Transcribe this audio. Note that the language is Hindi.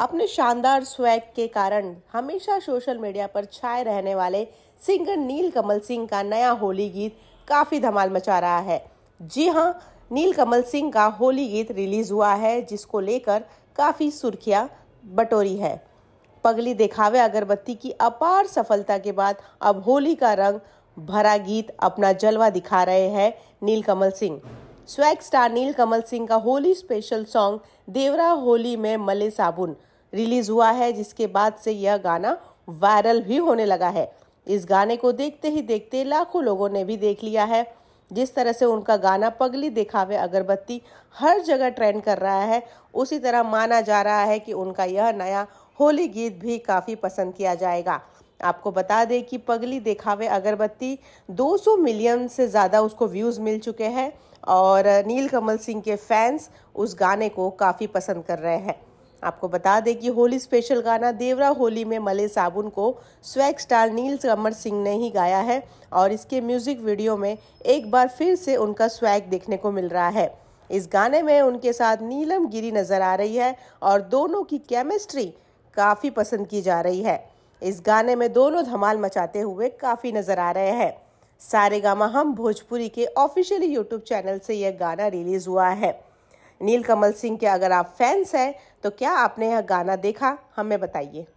अपने शानदार स्वैग के कारण हमेशा सोशल मीडिया पर छाए रहने वाले सिंगर नील कमल सिंह का नया होली गीत काफ़ी धमाल मचा रहा है जी हाँ नील कमल सिंह का होली गीत रिलीज हुआ है जिसको लेकर काफ़ी सुर्खियाँ बटोरी है पगली दिखावे अगरबत्ती की अपार सफलता के बाद अब होली का रंग भरा गीत अपना जलवा दिखा रहे हैं नील कमल सिंह स्वैग स्टार नील कमल सिंह का होली स्पेशल सॉन्ग देवरा होली में मले साबुन रिलीज हुआ है जिसके बाद से यह गाना वायरल भी होने लगा है इस गाने को देखते ही देखते लाखों लोगों ने भी देख लिया है जिस तरह से उनका गाना पगली दिखावे अगरबत्ती हर जगह ट्रेंड कर रहा है उसी तरह माना जा रहा है कि उनका यह नया होली गीत भी काफ़ी पसंद किया जाएगा आपको बता दें कि पगली देखावे अगरबत्ती 200 मिलियन से ज़्यादा उसको व्यूज़ मिल चुके हैं और नील कमल सिंह के फैंस उस गाने को काफ़ी पसंद कर रहे हैं आपको बता दें कि होली स्पेशल गाना देवरा होली में मले साबुन को स्वैग स्टार नील कमर सिंह ने ही गाया है और इसके म्यूज़िक वीडियो में एक बार फिर से उनका स्वैग देखने को मिल रहा है इस गाने में उनके साथ नीलम गिरी नज़र आ रही है और दोनों की केमिस्ट्री काफ़ी पसंद की जा रही है इस गाने में दोनों धमाल मचाते हुए काफ़ी नज़र आ रहे हैं सारे गामा हम भोजपुरी के ऑफिशियली यूट्यूब चैनल से यह गाना रिलीज हुआ है नील कमल सिंह के अगर आप फैंस हैं तो क्या आपने यह गाना देखा हमें बताइए